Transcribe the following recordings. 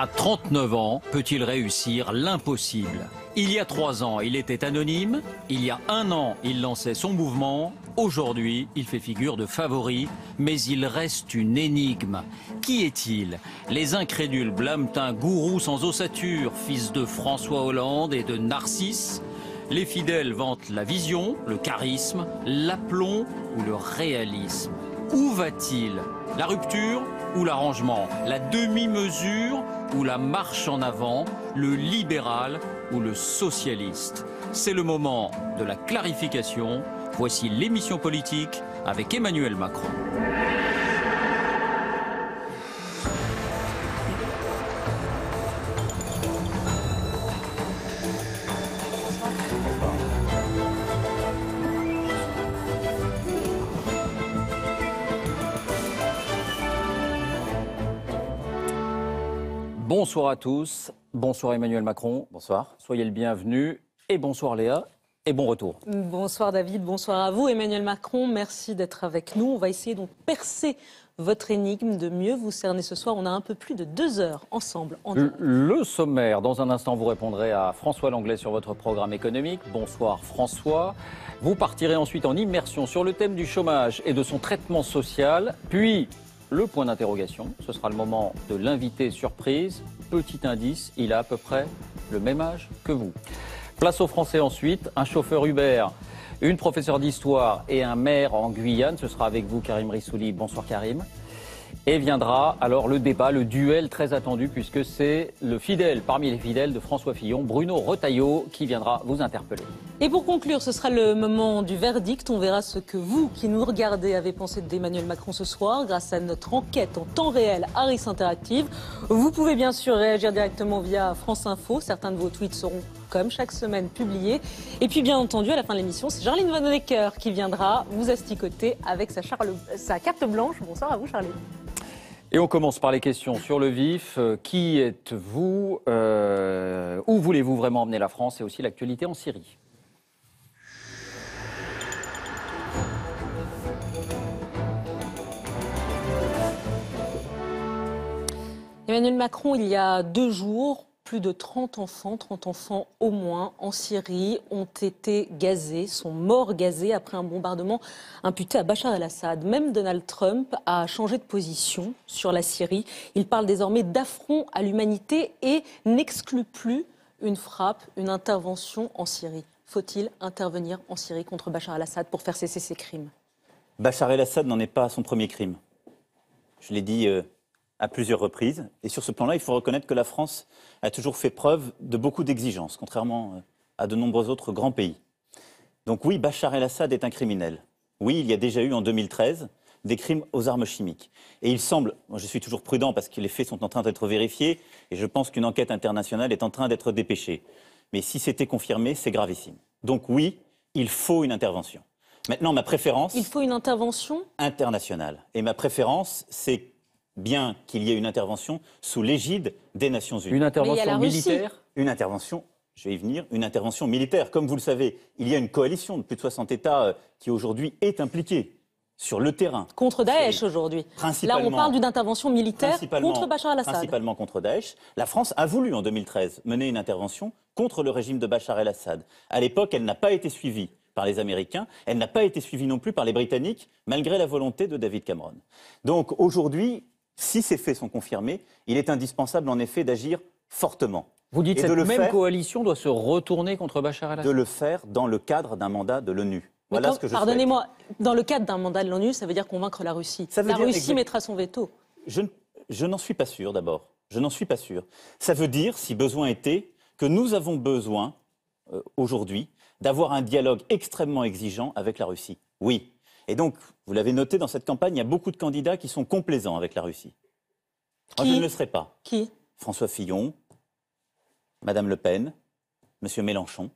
À 39 ans, peut-il réussir l'impossible Il y a trois ans, il était anonyme. Il y a un an, il lançait son mouvement. Aujourd'hui, il fait figure de favori, mais il reste une énigme. Qui est-il Les incrédules blâment un gourou sans ossature, fils de François Hollande et de Narcisse. Les fidèles vantent la vision, le charisme, l'aplomb ou le réalisme. Où va-t-il La rupture ou l'arrangement La demi-mesure ou la marche en avant, le libéral ou le socialiste. C'est le moment de la clarification. Voici l'émission politique avec Emmanuel Macron. Bonsoir à tous. Bonsoir Emmanuel Macron. Bonsoir. Soyez le bienvenu. Et bonsoir Léa. Et bon retour. Bonsoir David, bonsoir à vous. Emmanuel Macron, merci d'être avec nous. On va essayer donc percer votre énigme, de mieux vous cerner ce soir. On a un peu plus de deux heures ensemble. En le, le sommaire, dans un instant, vous répondrez à François Langlais sur votre programme économique. Bonsoir François. Vous partirez ensuite en immersion sur le thème du chômage et de son traitement social. Puis, le point d'interrogation, ce sera le moment de l'invité surprise petit indice, il a à peu près le même âge que vous. Place aux Français ensuite, un chauffeur Uber, une professeure d'histoire et un maire en Guyane. Ce sera avec vous Karim Rissouli. Bonsoir Karim. Et viendra alors le débat, le duel très attendu puisque c'est le fidèle parmi les fidèles de François Fillon, Bruno Retailleau, qui viendra vous interpeller. Et pour conclure, ce sera le moment du verdict. On verra ce que vous, qui nous regardez, avez pensé d'Emmanuel Macron ce soir grâce à notre enquête en temps réel Harris Interactive. Vous pouvez bien sûr réagir directement via France Info. Certains de vos tweets seront, comme chaque semaine, publiés. Et puis, bien entendu, à la fin de l'émission, c'est Charline Van Lecker qui viendra vous asticoter avec sa, sa carte blanche. Bonsoir à vous, Charlie. Et on commence par les questions sur le vif. Euh, qui êtes-vous euh, Où voulez-vous vraiment emmener la France Et aussi l'actualité en Syrie. Emmanuel Macron, il y a deux jours, plus de 30 enfants, 30 enfants au moins, en Syrie ont été gazés, sont morts gazés après un bombardement imputé à Bachar el-Assad. Même Donald Trump a changé de position sur la Syrie. Il parle désormais d'affront à l'humanité et n'exclut plus une frappe, une intervention en Syrie. Faut-il intervenir en Syrie contre Bachar el-Assad pour faire cesser ses crimes Bachar el-Assad n'en est pas à son premier crime. Je l'ai dit euh, à plusieurs reprises. Et sur ce plan-là, il faut reconnaître que la France a toujours fait preuve de beaucoup d'exigences, contrairement euh, à de nombreux autres grands pays. Donc oui, Bachar el-Assad est un criminel. Oui, il y a déjà eu en 2013 des crimes aux armes chimiques. Et il semble, je suis toujours prudent parce que les faits sont en train d'être vérifiés et je pense qu'une enquête internationale est en train d'être dépêchée. Mais si c'était confirmé, c'est gravissime. Donc oui, il faut une intervention. Maintenant, ma préférence... Il faut une intervention Internationale. Et ma préférence, c'est bien qu'il y ait une intervention sous l'égide des Nations Unies. Une intervention militaire Une intervention je vais y venir, une intervention militaire. Comme vous le savez, il y a une coalition de plus de 60 États euh, qui aujourd'hui est impliquée sur le terrain. Contre Daesh aujourd'hui. Là, on parle d'une intervention militaire contre Bachar al-Assad. Principalement contre Daesh. La France a voulu en 2013 mener une intervention contre le régime de Bachar el-Assad. À l'époque, elle n'a pas été suivie par les Américains, elle n'a pas été suivie non plus par les Britanniques, malgré la volonté de David Cameron. Donc aujourd'hui, si ces faits sont confirmés, il est indispensable en effet d'agir fortement. Vous dites que cette même coalition doit se retourner contre Bachar el-Assad De le faire dans le cadre d'un mandat de l'ONU. Voilà Pardonnez-moi, dans le cadre d'un mandat de l'ONU, ça veut dire convaincre la Russie. la Russie mettra son veto. Je, n'en suis pas sûr d'abord. Je n'en suis pas sûr. Ça veut dire, si besoin était, que nous avons besoin, euh, aujourd'hui, d'avoir un dialogue extrêmement exigeant avec la Russie. Oui, et donc, vous l'avez noté, dans cette campagne, il y a beaucoup de candidats qui sont complaisants avec la Russie. je ne le serai pas. Qui François Fillon, Madame Le Pen, Monsieur Mélenchon.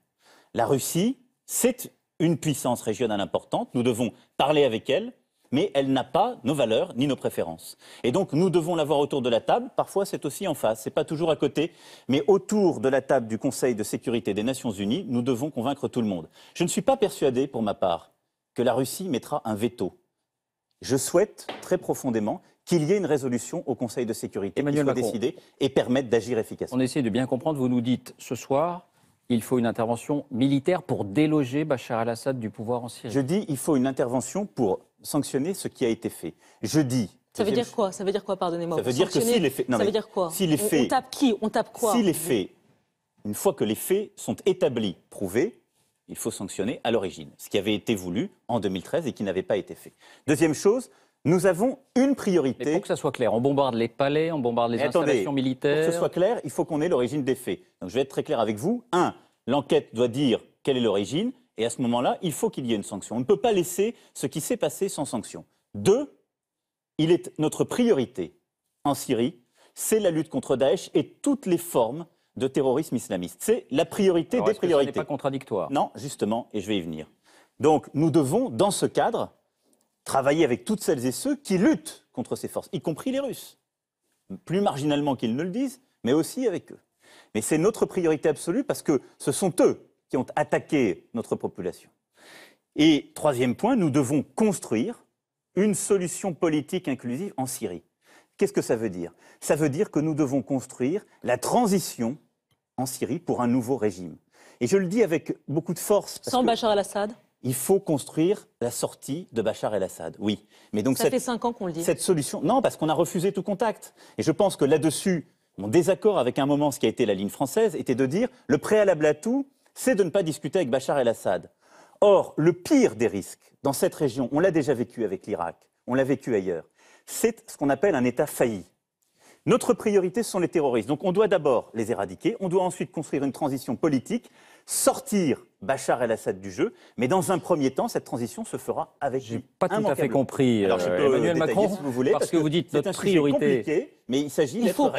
La Russie, c'est une puissance régionale importante. Nous devons parler avec elle, mais elle n'a pas nos valeurs ni nos préférences. Et donc nous devons l'avoir autour de la table. Parfois c'est aussi en face, c'est pas toujours à côté, mais autour de la table du Conseil de sécurité des Nations Unies, nous devons convaincre tout le monde. Je ne suis pas persuadé, pour ma part, que la Russie mettra un veto. Je souhaite très profondément qu'il y ait une résolution au Conseil de sécurité Emmanuel qui soit décidée et permette d'agir efficacement. On essaie de bien comprendre. Vous nous dites ce soir, il faut une intervention militaire pour déloger Bachar al-Assad du pouvoir en Syrie. Je dis, il faut une intervention pour sanctionner ce qui a été fait. Je dis. Ça veut dire quoi Ça veut dire quoi Pardonnez-moi. Ça veut dire que si les faits. Non, ça si les faits, on, tape qui On tape quoi Si les faits, une fois que les faits sont établis, prouvés, il faut sanctionner à l'origine, ce qui avait été voulu en 2013 et qui n'avait pas été fait. Deuxième chose, nous avons une priorité. Mais faut que ça soit clair, on bombarde les palais, on bombarde les installations militaires. Pour que ce soit clair, il faut qu'on ait l'origine des faits. Donc je vais être très clair avec vous. Un, l'enquête doit dire quelle est l'origine, et à ce moment-là, il faut qu'il y ait une sanction. On ne peut pas laisser ce qui s'est passé sans sanction. Deux, il est notre priorité en Syrie, c'est la lutte contre Daesh et toutes les formes de terrorisme islamiste. C'est la priorité des priorités. Que n'est pas contradictoire. Non, justement, et je vais y venir. Donc nous devons, dans ce cadre, travailler avec toutes celles et ceux qui luttent contre ces forces, y compris les Russes. Plus marginalement qu'ils ne le disent, mais aussi avec eux. Mais c'est notre priorité absolue parce que ce sont eux qui ont attaqué notre population. Et troisième point, nous devons construire une solution politique inclusive en Syrie. Qu'est-ce que ça veut dire Ça veut dire que nous devons construire la transition en Syrie pour un nouveau régime. Et je le dis avec beaucoup de force. Sans Bachar el-Assad il faut construire la sortie de Bachar el-Assad. Oui, mais donc ça fait cinq ans qu'on le dit. Cette solution, non, parce qu'on a refusé tout contact. Et je pense que là-dessus, mon désaccord avec un moment, ce qui a été la ligne française, était de dire le préalable à tout, c'est de ne pas discuter avec Bachar el-Assad. Or, le pire des risques dans cette région, on l'a déjà vécu avec l'Irak, on l'a vécu ailleurs, c'est ce qu'on appelle un État failli. Notre priorité, sont les terroristes. Donc on doit d'abord les éradiquer, on doit ensuite construire une transition politique, sortir Bachar el-Assad du jeu, mais dans un premier temps, cette transition se fera avec n'ai pas tout à fait compris, euh, Alors, Emmanuel Macron, vous parce, que, vous dites notre priorité. Mais il s'agit d'être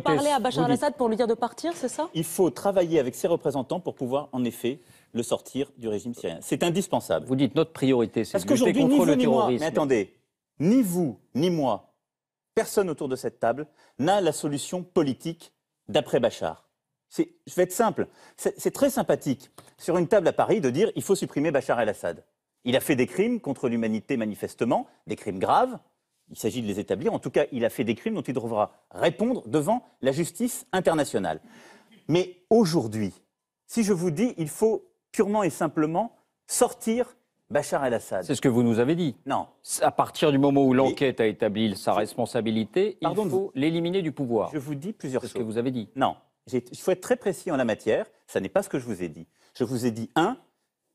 parler à Bachar el-Assad pour lui dire de partir, c'est ça Il faut travailler avec ses représentants pour pouvoir, en effet, le sortir du régime syrien. C'est indispensable. Vous dites notre priorité, c'est de lutter contre le terrorisme. attendez, ni vous, ni moi, personne autour de cette table n'a la solution politique d'après Bachar. Je vais être simple. C'est très sympathique sur une table à Paris de dire il faut supprimer Bachar el-Assad. Il a fait des crimes contre l'humanité manifestement, des crimes graves. Il s'agit de les établir. En tout cas, il a fait des crimes dont il devra répondre devant la justice internationale. Mais aujourd'hui, si je vous dis il faut purement et simplement sortir Bachar el-Assad. C'est ce que vous nous avez dit. Non. À partir du moment où l'enquête a établi sa responsabilité, il faut l'éliminer du pouvoir. Je vous dis plusieurs choses. C'est ce que vous avez dit. Non. Il faut être très précis en la matière. Ça n'est pas ce que je vous ai dit. Je vous ai dit, un,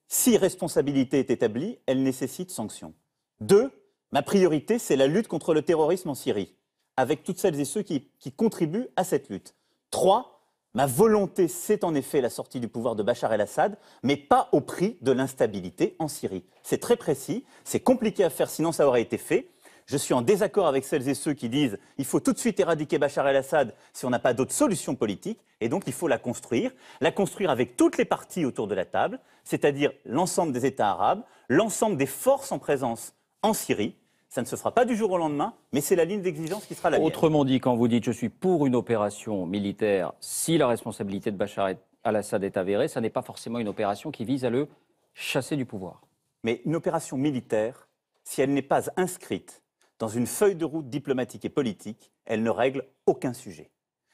si responsabilité est établie, elle nécessite sanction. Deux, ma priorité, c'est la lutte contre le terrorisme en Syrie, avec toutes celles et ceux qui, qui contribuent à cette lutte. Trois, Ma volonté, c'est en effet la sortie du pouvoir de Bachar el-Assad, mais pas au prix de l'instabilité en Syrie. C'est très précis, c'est compliqué à faire, sinon ça aurait été fait. Je suis en désaccord avec celles et ceux qui disent il faut tout de suite éradiquer Bachar el-Assad si on n'a pas d'autre solution politique, et donc il faut la construire, la construire avec toutes les parties autour de la table, c'est-à-dire l'ensemble des États arabes, l'ensemble des forces en présence en Syrie, ça ne se fera pas du jour au lendemain, mais c'est la ligne d'exigence qui sera la Autrement dit, quand vous dites je suis pour une opération militaire, si la responsabilité de Bachar al-Assad est avérée, ça n'est pas forcément une opération qui vise à le chasser du pouvoir. Mais une opération militaire, si elle n'est pas inscrite dans une feuille de route diplomatique et politique, elle ne règle aucun sujet.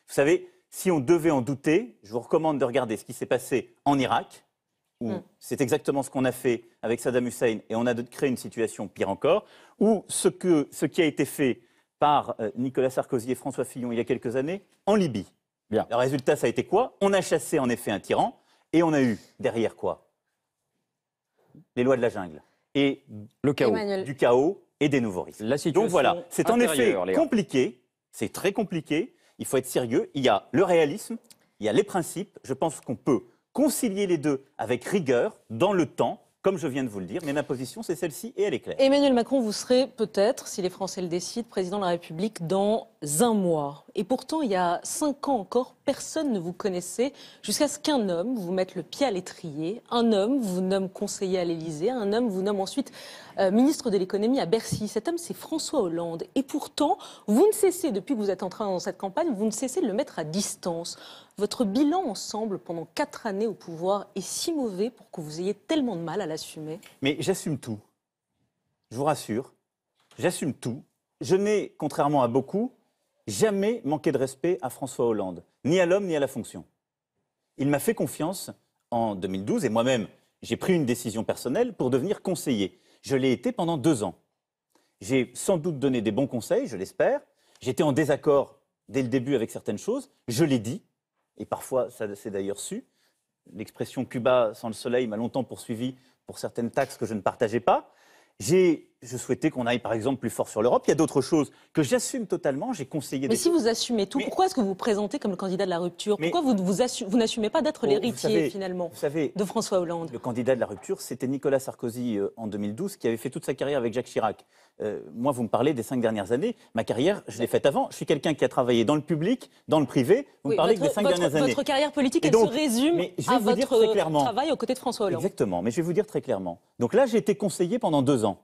Vous savez, si on devait en douter, je vous recommande de regarder ce qui s'est passé en Irak, Hmm. c'est exactement ce qu'on a fait avec Saddam Hussein et on a créé une situation pire encore, ou ce, qui a été fait par euh, Nicolas Sarkozy et François Fillon il y a quelques années en Libye. Bien. Le résultat, ça a été quoi On a chassé en effet un tyran et on a eu derrière quoi Les lois de la jungle et le chaos. du chaos et des nouveaux risques. Donc voilà, c'est en effet compliqué, c'est très compliqué, il faut être sérieux, il y a le réalisme, il y a les principes, je pense qu'on peut concilier les deux avec rigueur, dans le temps, comme je viens de vous le dire. Mais ma position, c'est celle-ci et elle est claire. Emmanuel Macron, vous serez peut-être, si les Français le décident, président de la République dans un mois. Et pourtant, il y a cinq ans encore, personne ne vous connaissait jusqu'à ce qu'un homme vous mette le pied à l'étrier. Un homme vous nomme conseiller à l'Élysée. Un homme vous nomme ensuite euh, ministre de l'économie à Bercy. Cet homme, c'est François Hollande. Et pourtant, vous ne cessez, depuis que vous êtes en train dans cette campagne, vous ne cessez de le mettre à distance. Votre bilan ensemble pendant quatre années au pouvoir est si mauvais pour que vous ayez tellement de mal à l'assumer Mais j'assume tout. Je vous rassure, j'assume tout. Je n'ai, contrairement à beaucoup, jamais manqué de respect à François Hollande, ni à l'homme ni à la fonction. Il m'a fait confiance en 2012 et moi-même, j'ai pris une décision personnelle pour devenir conseiller. Je l'ai été pendant deux ans. J'ai sans doute donné des bons conseils, je l'espère. J'étais en désaccord dès le début avec certaines choses. Je l'ai dit et parfois ça s'est d'ailleurs su. L'expression Cuba sans le soleil m'a longtemps poursuivi pour certaines taxes que je ne partageais pas. J'ai je souhaitais qu'on aille par exemple plus fort sur l'Europe. Il y a d'autres choses que j'assume totalement. J'ai conseillé. Mais si vous assumez tout, pourquoi est-ce que vous vous présentez comme le candidat de la rupture Pourquoi vous, vous, n'assumez pas d'être l'héritier finalement de François Hollande Le candidat de la rupture, c'était Nicolas Sarkozy euh, en 2012 qui avait fait toute sa carrière avec Jacques Chirac. Euh, moi, vous me parlez des cinq dernières années. Ma carrière, je l'ai faite avant. Je suis quelqu'un qui a travaillé dans le public, dans le privé. Vous me parlez des cinq dernières années. Votre carrière politique, elle se résume je vais à vous votre dire très clairement. travail aux côtés de François Hollande. Exactement. Mais je vais vous dire très clairement. Donc là, j'ai été conseiller pendant deux ans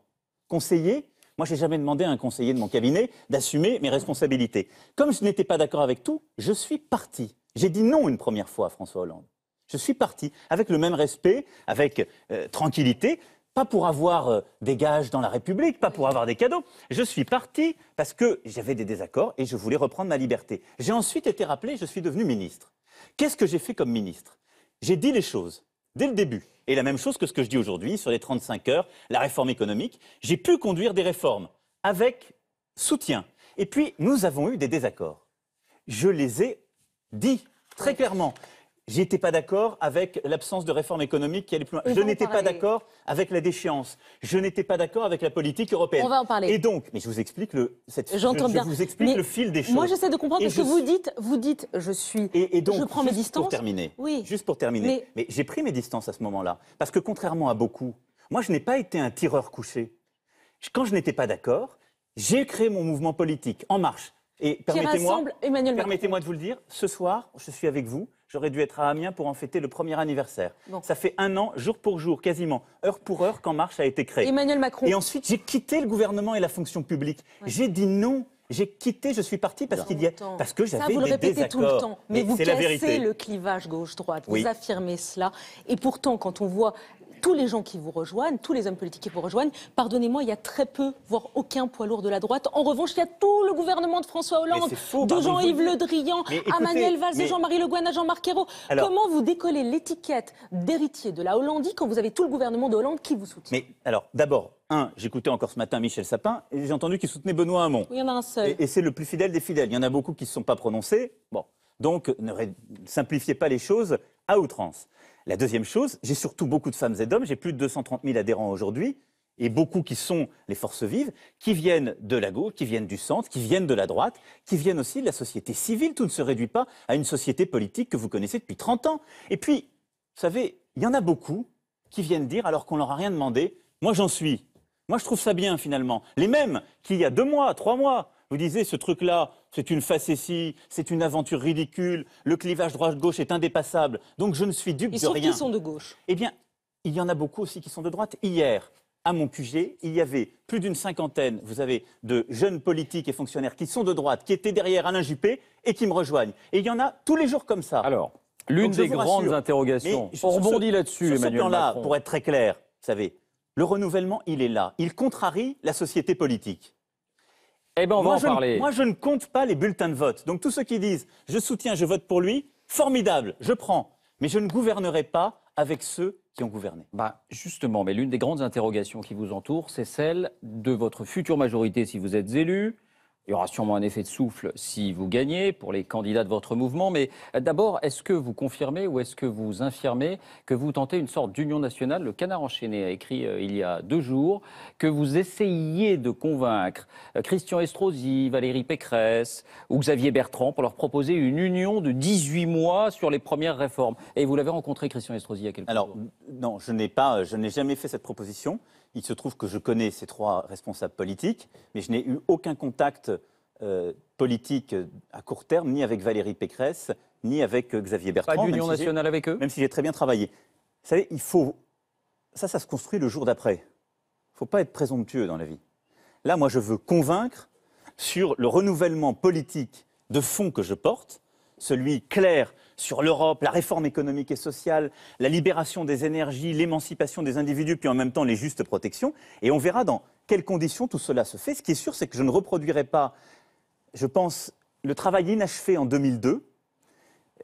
conseiller, moi, je n'ai jamais demandé à un conseiller de mon cabinet d'assumer mes responsabilités. Comme je n'étais pas d'accord avec tout, je suis parti. J'ai dit non une première fois à François Hollande. Je suis parti avec le même respect, avec euh, tranquillité, pas pour avoir euh, des gages dans la République, pas pour avoir des cadeaux. Je suis parti parce que j'avais des désaccords et je voulais reprendre ma liberté. J'ai ensuite été rappelé, je suis devenu ministre. Qu'est-ce que j'ai fait comme ministre J'ai dit les choses dès le début. Et la même chose que ce que je dis aujourd'hui sur les 35 heures, la réforme économique. J'ai pu conduire des réformes avec soutien. Et puis, nous avons eu des désaccords. Je les ai dit très clairement. J'étais pas d'accord avec l'absence de réforme économique qui allait plus loin. je n'étais pas d'accord avec la déchéance. Je n'étais pas d'accord avec la politique européenne. On va en parler. Et donc, mais je vous explique le, cette, vous explique le fil des choses. Moi, j'essaie de comprendre ce que vous dites, vous dites, je suis, et, donc, je prends mes distances. Pour terminer, oui. Juste pour terminer. mais j'ai pris mes distances à ce moment-là parce que contrairement à beaucoup, moi, je n'ai pas été un tireur couché. Quand je n'étais pas d'accord, j'ai créé mon mouvement politique En Marche et permettez-moi de vous le dire, ce soir, je suis avec vous. J'aurais dû être à Amiens pour en fêter le premier anniversaire. Ça fait un an, jour pour jour, quasiment, heure pour heure, qu'En Marche a été créé. Emmanuel Macron. Et ensuite, j'ai quitté le gouvernement et la fonction publique. J'ai dit non. J'ai quitté, je suis parti parce qu'il y a, parce que j'avais des désaccords. Ça, vous le répétez tout le temps, mais, vous cassez le clivage gauche-droite. Vous affirmez cela, et pourtant, quand on voit tous les gens qui vous rejoignent, tous les hommes politiques qui vous rejoignent, pardonnez-moi, il y a très peu, voire aucun poids lourd de la droite. En revanche, il y a tout le gouvernement de François Hollande, de Jean-Yves Le Drian, à Manuel Valls, de Jean-Marie Le Guen, à Jean-Marc Ayrault. Comment vous décollez l'étiquette d'héritier de la Hollandie quand vous avez tout le gouvernement de Hollande qui vous soutient Mais alors, d'abord, un, j'écoutais encore ce matin Michel Sapin, et j'ai entendu qu'il soutenait Benoît Hamon. il y en a un seul. Et, et c'est le plus fidèle des fidèles. Il y en a beaucoup qui ne se sont pas prononcés. Bon, donc ne simplifiez pas les choses à outrance. La deuxième chose, j'ai surtout beaucoup de femmes et d'hommes, j'ai plus de 230 000 adhérents aujourd'hui, et beaucoup qui sont les forces vives, qui viennent de la gauche, qui viennent du centre, qui viennent de la droite, qui viennent aussi de la société civile. Tout ne se réduit pas à une société politique que vous connaissez depuis 30 ans. Et puis, vous savez, il y en a beaucoup qui viennent dire, alors qu'on leur a rien demandé, moi j'en suis. Moi je trouve ça bien finalement. Les mêmes qu'il y a deux mois, trois mois, vous disiez, ce truc-là, c'est une facétie, c'est une aventure ridicule, le clivage droite-gauche est indépassable, donc je ne suis dupe Ils de rien. Ils sont de gauche Eh bien, il y en a beaucoup aussi qui sont de droite. Hier, à mon QG, il y avait plus d'une cinquantaine, vous avez, de jeunes politiques et fonctionnaires qui sont de droite, qui étaient derrière Alain Juppé et qui me rejoignent. Et il y en a tous les jours comme ça. Alors, l'une des grandes interrogations, on rebondit là-dessus, Emmanuel là pour être très clair, vous savez, le renouvellement, il est là. Il contrarie la société politique. Eh bien, on va moi, en parler. moi, je ne compte pas les bulletins de vote. Donc, tous ceux qui disent je soutiens, je vote pour lui, formidable, je prends. Mais je ne gouvernerai pas avec ceux qui ont gouverné. Bah, justement, mais l'une des grandes interrogations qui vous entoure, c'est celle de votre future majorité si vous êtes élu il y aura sûrement un effet de souffle si vous gagnez pour les candidats de votre mouvement. Mais d'abord, est-ce que vous confirmez ou est-ce que vous infirmez que vous tentez une sorte d'union nationale Le Canard enchaîné a écrit euh, il y a deux jours que vous essayez de convaincre euh, Christian Estrosi, Valérie Pécresse ou Xavier Bertrand pour leur proposer une union de 18 mois sur les premières réformes. Et vous l'avez rencontré, Christian Estrosi, à quel Alors, non, je n'ai pas, euh, je n'ai jamais fait cette proposition. Il se trouve que je connais ces trois responsables politiques, mais je n'ai eu aucun contact euh, politique euh, à court terme, ni avec Valérie Pécresse, ni avec euh, Xavier Bertrand. Pas Union nationale avec eux Même si j'ai très bien travaillé. Vous savez, il faut... Ça, ça se construit le jour d'après. Il ne faut pas être présomptueux dans la vie. Là, moi, je veux convaincre sur le renouvellement politique de fond que je porte, celui clair sur l'Europe, la réforme économique et sociale, la libération des énergies, l'émancipation des individus, puis en même temps les justes protections. Et on verra dans quelles conditions tout cela se fait. Ce qui est sûr, c'est que je ne reproduirai pas, je pense, le travail inachevé en 2002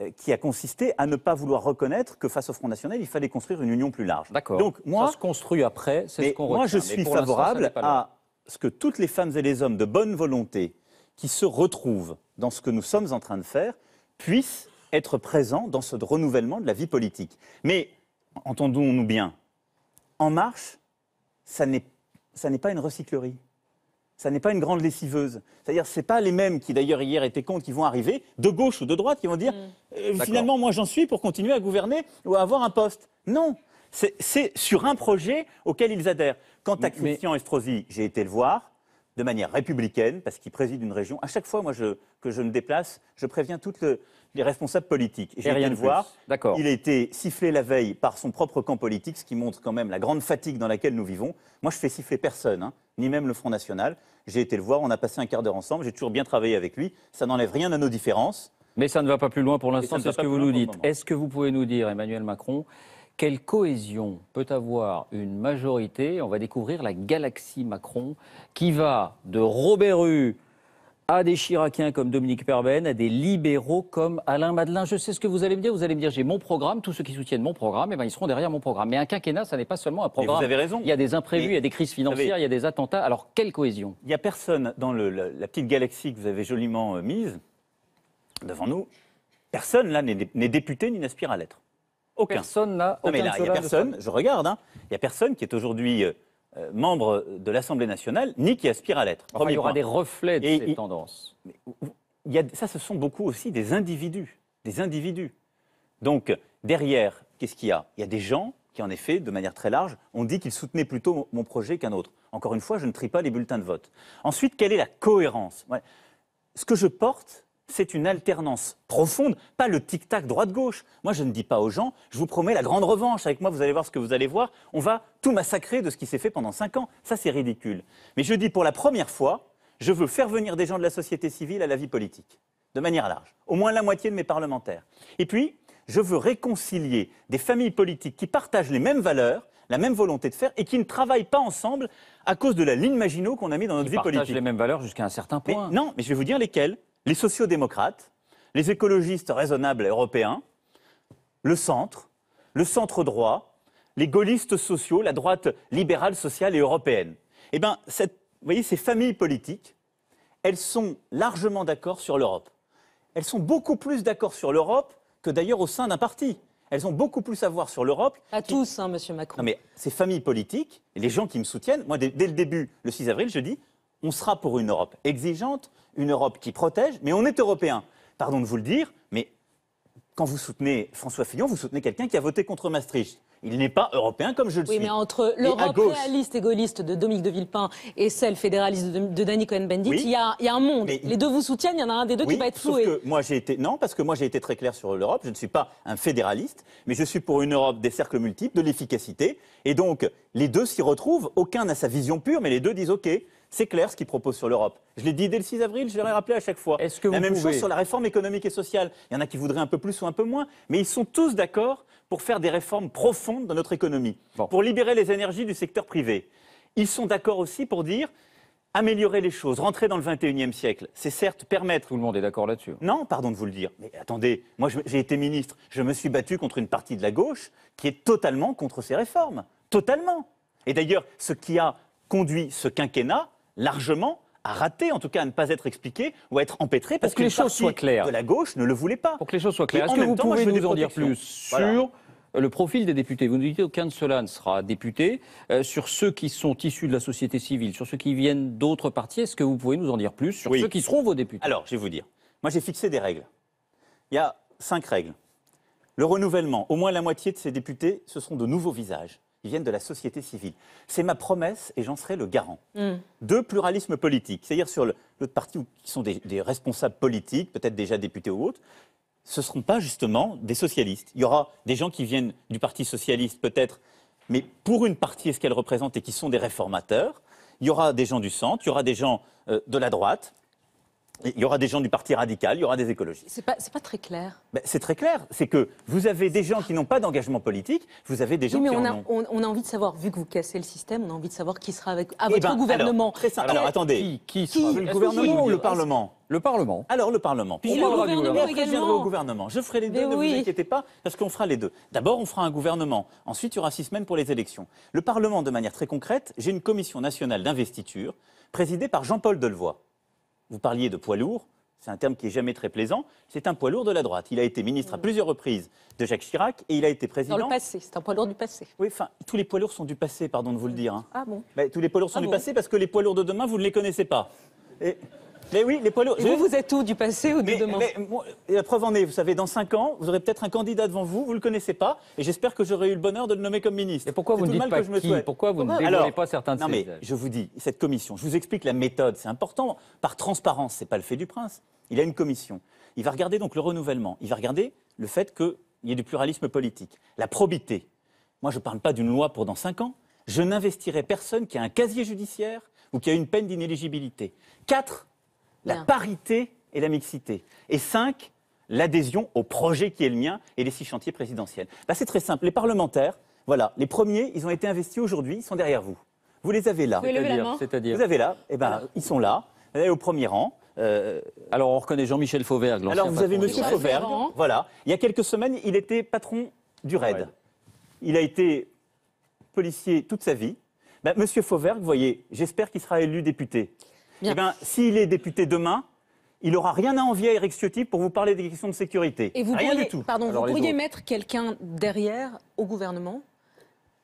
euh, qui a consisté à ne pas vouloir reconnaître que face au Front National, il fallait construire une union plus large. D'accord. Donc moi, ça se construit après. C'est ce qu'on Moi, je suis favorable à ce que toutes les femmes et les hommes de bonne volonté qui se retrouvent dans ce que nous sommes en train de faire puissent être présent dans ce renouvellement de la vie politique. Mais entendons-nous bien, En Marche, ça n'est pas une recyclerie. Ça n'est pas une grande lessiveuse. C'est-à-dire, ce pas les mêmes qui, d'ailleurs, hier étaient contre, qui vont arriver, de gauche ou de droite, qui vont dire mm. euh, finalement, moi, j'en suis pour continuer à gouverner ou à avoir un poste. Non. C'est sur un projet auquel ils adhèrent. Quant à Christian mais... Estrosi, j'ai été le voir de manière républicaine, parce qu'il préside une région. À chaque fois, moi, que je me déplace, je préviens tous les responsables politiques. J'ai rien de voir. D'accord. Il a été sifflé la veille par son propre camp politique, ce qui montre quand même la grande fatigue dans laquelle nous vivons. Moi, je fais siffler personne, hein, ni même le Front National. J'ai été le voir, on a passé un quart d'heure ensemble, j'ai toujours bien travaillé avec lui. Ça n'enlève rien à nos différences. Mais ça ne va pas plus loin pour l'instant, c'est ce que vous nous dites. Est-ce que vous pouvez nous dire, Emmanuel Macron, quelle cohésion peut avoir une majorité On va découvrir la galaxie Macron qui va de Robert Rue à des Chiraciens comme Dominique Perben, à des libéraux comme Alain Madelin. Je sais ce que vous allez me dire. Vous allez me dire, j'ai mon programme, tous ceux qui soutiennent mon programme, eh ben, ils seront derrière mon programme. Mais un quinquennat, ça n'est pas seulement un programme. vous avez raison. Il y a des imprévus, il y a des crises financières, il y a des attentats. Alors, quelle cohésion Il n'y a personne dans la, petite galaxie que vous avez joliment euh, mise devant nous. Personne, là, n'est député ni n'aspire à l'être. Aucun. Personne Non, mais là, il n'y a personne, je regarde, hein. il n'y a personne qui est aujourd'hui euh, euh, membre de l'Assemblée nationale, ni qui aspire à l'être. il y aura des reflets de cette ces tendances. ça, ce sont beaucoup aussi des individus. Des individus. Donc, derrière, qu'est-ce qu'il y a Il y a des gens qui, en effet, de manière très large, ont dit qu'ils soutenaient plutôt mon projet qu'un autre. Encore une fois, je ne trie pas les bulletins de vote. Ensuite, quelle est la cohérence Ce que je porte, c'est une alternance profonde, pas le tic-tac droite-gauche. Moi, je ne dis pas aux gens, je vous promets la grande revanche, avec moi, vous allez voir ce que vous allez voir, on va tout massacrer de ce qui s'est fait pendant cinq ans. Ça, c'est ridicule. Mais je dis pour la première fois, je veux faire venir des gens de la société civile à la vie politique, de manière large, au moins la moitié de mes parlementaires. Et puis, je veux réconcilier des familles politiques qui partagent les mêmes valeurs, la même volonté de faire et qui ne travaillent pas ensemble à cause de la ligne Maginot qu'on a mise dans notre vie politique. Partagent les mêmes valeurs jusqu'à un certain point. non, mais je vais vous dire lesquelles les sociodémocrates, les écologistes raisonnables européens, le centre, le centre droit, les gaullistes sociaux, la droite libérale, sociale et européenne. Eh bien, vous voyez, ces familles politiques, elles sont largement d'accord sur l'Europe. Elles sont beaucoup plus d'accord sur l'Europe que d'ailleurs au sein d'un parti. Elles ont beaucoup plus à voir sur l'Europe. À tous, hein, Monsieur Macron. Non, mais ces familles politiques, les gens qui me soutiennent, moi, dès le début, le 6 avril, je dis, on sera pour une Europe exigeante, une Europe qui protège, mais on est européen. Pardon de vous le dire, mais quand vous soutenez François Fillon, vous soutenez quelqu'un qui a voté contre Maastricht. Il n'est pas européen comme je le suis. Oui, mais entre l'Europe réaliste et de Dominique de Villepin et celle fédéraliste de, Danny Cohen-Bendit, il, y a un monde. Les deux vous soutiennent, il y en a un des deux qui va être sauf moi, été... Non, parce que moi j'ai été très clair sur l'Europe. Je ne suis pas un fédéraliste, mais je suis pour une Europe des cercles multiples, de l'efficacité. Et donc, les deux s'y retrouvent. Aucun n'a sa vision pure, mais les deux disent OK. C'est clair ce qu'ils proposent sur l'Europe. Je l'ai dit dès le 6 avril, je l'ai rappelé à chaque fois. Est-ce que La même chose sur la réforme économique et sociale. Il y en a qui voudraient un peu plus ou un peu moins, mais ils sont tous d'accord pour faire des réformes profondes dans notre économie, pour libérer les énergies du secteur privé. Ils sont d'accord aussi pour dire améliorer les choses, rentrer dans le 21e siècle, c'est certes permettre. Tout le monde est d'accord là-dessus. Non, pardon de vous le dire. Mais attendez, moi j'ai été ministre, je me suis battu contre une partie de la gauche qui est totalement contre ces réformes. Totalement. Et d'ailleurs, ce qui a conduit ce quinquennat, largement à rater, en tout cas à ne pas être expliqué ou à être empêtré parce que, les choses soient claires. de la gauche ne le voulait pas. Pour que les choses soient claires, est-ce que vous pouvez nous en dire plus sur euh, le profil des députés Vous nous dites qu'aucun de ceux-là ne sera député. Euh, sur ceux qui sont issus de la société civile, sur ceux qui viennent d'autres partis, est-ce que vous pouvez nous en dire plus sur ceux qui seront vos députés Alors, je vais vous dire. Moi, j'ai fixé des règles. Il y a cinq règles. Le renouvellement, au moins la moitié de ces députés, ce seront de nouveaux visages ils viennent de la société civile. C'est ma promesse et j'en serai le garant. Mm. De pluralisme politique, c'est-à-dire sur l'autre parti qui sont des, responsables politiques, peut-être déjà députés ou autres, ce ne seront pas justement des socialistes. Il y aura des gens qui viennent du Parti socialiste peut-être, mais pour une partie, ce qu'elle représente et qui sont des réformateurs. Il y aura des gens du centre, il y aura des gens euh, de la droite. Il y aura des gens du Parti radical, il y aura des écologistes. C'est pas, pas très clair. c'est très clair. C'est que vous avez des gens qui n'ont pas d'engagement politique, vous avez des gens qui on a, On, on, a envie de savoir, vu que vous cassez le système, on a envie de savoir qui sera avec, à eh votre ben, gouvernement. Alors, simple. alors, euh, attendez. Qui, sera avec Le gouvernement ou le Parlement le Parlement. Alors le Parlement. Puis le gouvernement, je Je ferai les deux, ne vous inquiétez pas, parce qu'on fera les deux. D'abord, on fera un gouvernement. Ensuite, il y aura six semaines pour les élections. Le Parlement, de manière très concrète, j'ai une commission nationale d'investiture présidée par Jean-Paul Delevoye. Vous parliez de poids lourd, c'est un terme qui est jamais très plaisant, c'est un poids lourd de la droite. Il a été ministre à mm. plusieurs reprises de Jacques Chirac et il a été président. Dans le passé, c'est un poids lourd du passé. Oui, enfin, tous les poids lourds sont du passé, pardon de vous le dire. Hein. Ah bon Tous les poids lourds sont ah du passé parce que les poids lourds de demain, vous ne les connaissez pas. Et... Mais oui, les poids lourds. vous, vous êtes où Du passé ou de mais, demain La preuve en est, vous savez, dans 5 ans, vous aurez peut-être un candidat devant vous, vous ne le connaissez pas, et j'espère que j'aurai eu le bonheur de le nommer comme ministre. Et pourquoi vous ne dites pas que je me qui Pourquoi vous ne dévoilez pas certains de Non, mais je vous dis, cette commission, je vous explique la méthode, c'est important. Par transparence, ce n'est pas le fait du prince. Il a une commission. Il va regarder donc le renouvellement. Il va regarder le fait qu'il y ait du pluralisme politique, la probité. Moi, je ne parle pas d'une loi pour dans 5 ans. Je n'investirai personne qui a un casier judiciaire ou qui a une peine d'inéligibilité. Quatre la parité et la mixité. Et cinq l'adhésion au projet qui est le mien et les six chantiers présidentiels. Bah, c'est très simple. Les parlementaires, voilà, les premiers, ils ont été investis aujourd'hui, ils sont derrière vous. Vous les avez là. C'est-à-dire Vous avez là, et eh ben, ils sont là, vous allez au premier rang. Euh, Alors on reconnaît Jean-Michel Fauvergue. Alors vous avez Monsieur Fauvergue, voilà. Il y a quelques semaines, il était patron du RAID. Il a été policier toute sa vie. Ben, Monsieur Fauvergue, vous voyez, j'espère qu'il sera élu député. Eh ben, s'il est député demain, il n'aura rien à envier à Eric Ciotti pour vous parler des questions de sécurité. Et vous rien du tout. Pardon, vous pourriez mettre quelqu'un derrière au gouvernement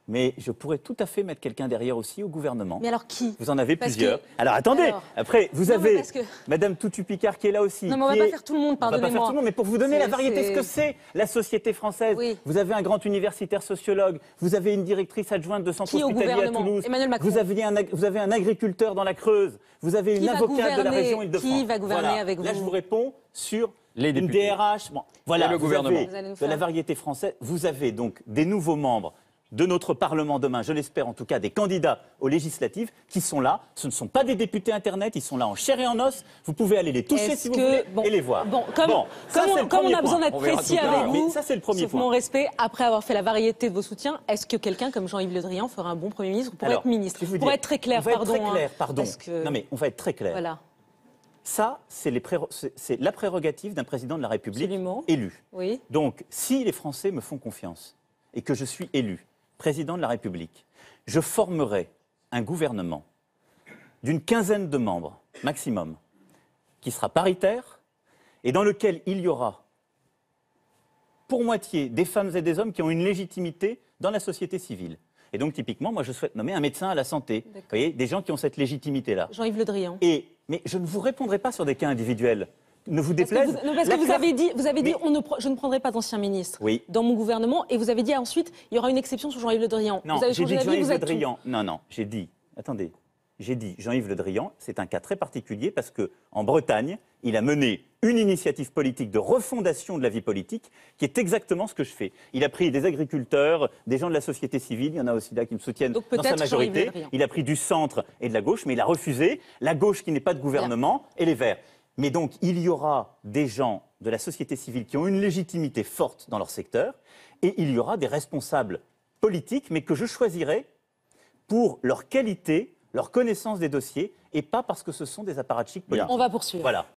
mais je pourrais tout à fait mettre quelqu'un derrière aussi au gouvernement. Mais alors qui Vous en avez plusieurs. Alors attendez, après, vous avez Mme Madame Toutu-Picard qui est là aussi. Non, mais on ne va pas faire tout le monde, pardonnez-moi. On va pas faire tout le monde, mais pour vous donner la variété, ce que c'est la société française. Vous avez un grand universitaire sociologue, vous avez une directrice adjointe de centre qui hospitalier à Toulouse. Vous avez, un, vous avez un agriculteur dans la Creuse, vous avez une avocate de la région Île-de-France. Qui va gouverner avec vous Là, je vous réponds sur les députés. une DRH. voilà, le gouvernement. de la variété française. Vous avez donc des nouveaux membres de notre Parlement demain, je l'espère en tout cas, des candidats aux législatives qui sont là. Ce ne sont pas des députés Internet, ils sont là en chair et en os. Vous pouvez aller les toucher si vous voulez et les voir. Bon, comme, on, a besoin d'être précis avec vous, ça, c'est le premier mon respect, après avoir fait la variété de vos soutiens, est-ce que quelqu'un comme Jean-Yves Le Drian fera un bon Premier ministre pour être ministre Pour être très clair, pardon. Hein, non mais on va être très clair. Voilà. Ça, c'est la prérogative d'un président de la République élu. Oui. Donc, si les Français me font confiance et que je suis élu, président de la République, je formerai un gouvernement d'une quinzaine de membres maximum, qui sera paritaire et dans lequel il y aura pour moitié des femmes et des hommes qui ont une légitimité dans la société civile. Et donc, typiquement, moi, je souhaite nommer un médecin à la santé. Vous voyez, des gens qui ont cette légitimité-là. Jean-Yves Le Drian. Et, mais je ne vous répondrai pas sur des cas individuels ne vous déplaise. Parce vous, avez dit, vous avez dit je ne prendrai pas d'ancien ministre dans mon gouvernement, et vous avez dit ensuite, il y aura une exception sur Jean-Yves Le Drian. Non, Jean-Yves Le Drian. Non, non, j'ai dit, attendez, j'ai dit Jean-Yves Le Drian, c'est un cas très particulier parce que en Bretagne, il a mené une initiative politique de refondation de la vie politique, qui est exactement ce que je fais. Il a pris des agriculteurs, des gens de la société civile, il y en a aussi là qui me soutiennent dans sa majorité. Il a pris du centre et de la gauche, mais il a refusé la gauche qui n'est pas de gouvernement et les Verts. Mais donc, il y aura des gens de la société civile qui ont une légitimité forte dans leur secteur, et il y aura des responsables politiques, mais que je choisirai pour leur qualité, leur connaissance des dossiers, et pas parce que ce sont des apparatchiks politiques. On va poursuivre. Voilà.